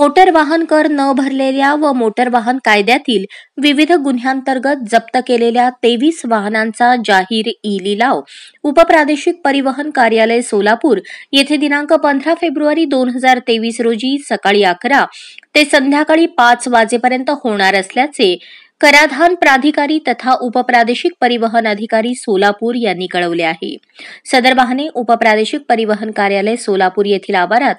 motor वाहन कर न भरलेल्या व मोटर वाहन कायद्यातील विविध गुन्ह्यांतर्गत जप्त केलेल्या तेवीस वाहनांचा जाहीर ई लिलाव उपप्रादेशिक परिवहन कार्यालय सोलापूर येथे दिनांक पंधरा फेब्रुवारी दोन हजार तेवीस रोजी सकाळी अकरा ते संध्याकाळी पाच वाजेपर्यंत होणार असल्याचे कराधान प्राधिकारी तथा उपप्रादेशिक परिवहन अधिकारी सोलापूर यांनी कळवले आहे सदर वाहने उपप्रादेशिक परिवहन कार्यालय सोलापूर येथील आवारात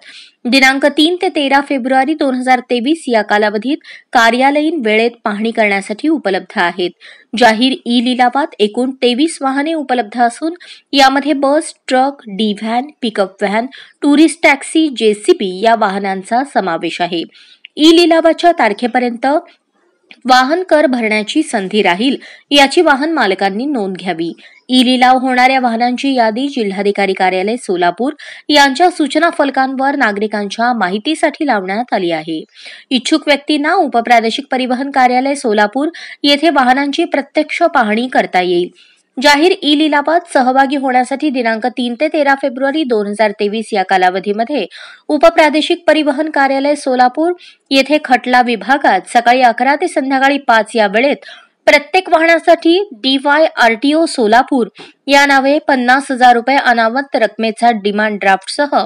दिनांक तीन ते तेरा फेब्रुवारी दोन हजार तेवीस या कालावधीत कार्यालयीन वेळेत पाहणी करण्यासाठी उपलब्ध आहेत जाहीर ई लिलावात एकूण तेवीस वाहने उपलब्ध असून यामध्ये बस ट्रक डी van pickup van tourist taxi JCB या वाहनांचा समावेश आहे ई लिलावाच्या तारखेपर्यंत वाहन कर भरण्याची संधी राहील याची वाहन मालकांनी नोंद घ्यावी ई लिलाव होणाऱ्या वाहनांची यादी जिल्हाधिकारी कार्यालय सोलापूर यांच्या सूचना फलकांवर नागरिकांच्या माहितीसाठी लावण्यात आली आहे इच्छुक व्यक्तींना उपप्रादेशिक परिवहन कार्यालय सोलापूर येथे वाहनांची प्रत्यक्ष पाहणी करता येईल जाहीर ई लिलावात सहभागी होण्यासाठी दिनांक तीन ते तेरा फेब्रुवारी दोन हजार तेवीस या कालावधीमध्ये उपप्रादेशिक परिवहन कार्यालय सोलापूर येथे खटला विभागात सकाळी अकरा ते संध्याकाळी पाच या वेळेत प्रत्येक वाहनासाठी डी वाय आर सोलापूर या नावे पन्नास हजार रुपये अनामत रकमेचा डिमांड ड्राफ्टसह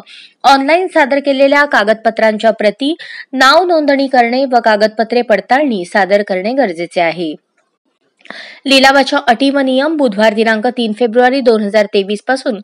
ऑनलाईन सादर केलेल्या कागदपत्रांच्या प्रती नाव नोंदणी करणे व कागदपत्रे पडताळणी सादर करणे गरजेचे आहे लिलावाच्या अटी व नियम बुधवार दिनांक तीन फेब्रुवारी दोन हजार तेवीस पासून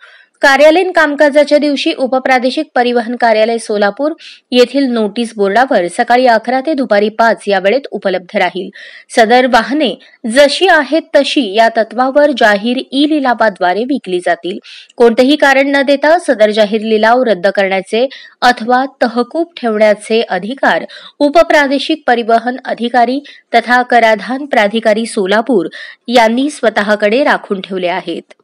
कार्यालयीन कामकाजाच्या दिवशी उपप्रादेशिक परिवहन कार्यालय सोलापूर येथील नोटीस बोर्डावर सकाळी अकरा ते दुपारी पाच या वेळेत उपलब्ध राहील सदर वाहने जशी आहेत तशी या तत्वावर जाहीर ई लिलावाद्वारे विकली जातील कोणतेही कारण न देता सदर जाहीर लिलाव रद्द करण्याचे अथवा तहकूब ठेवण्याचे अधिकार उपप्रादेशिक परिवहन अधिकारी तथा कराधान प्राधिकारी सोलापूर यांनी स्वतःकडे राखून ठेवले आहेत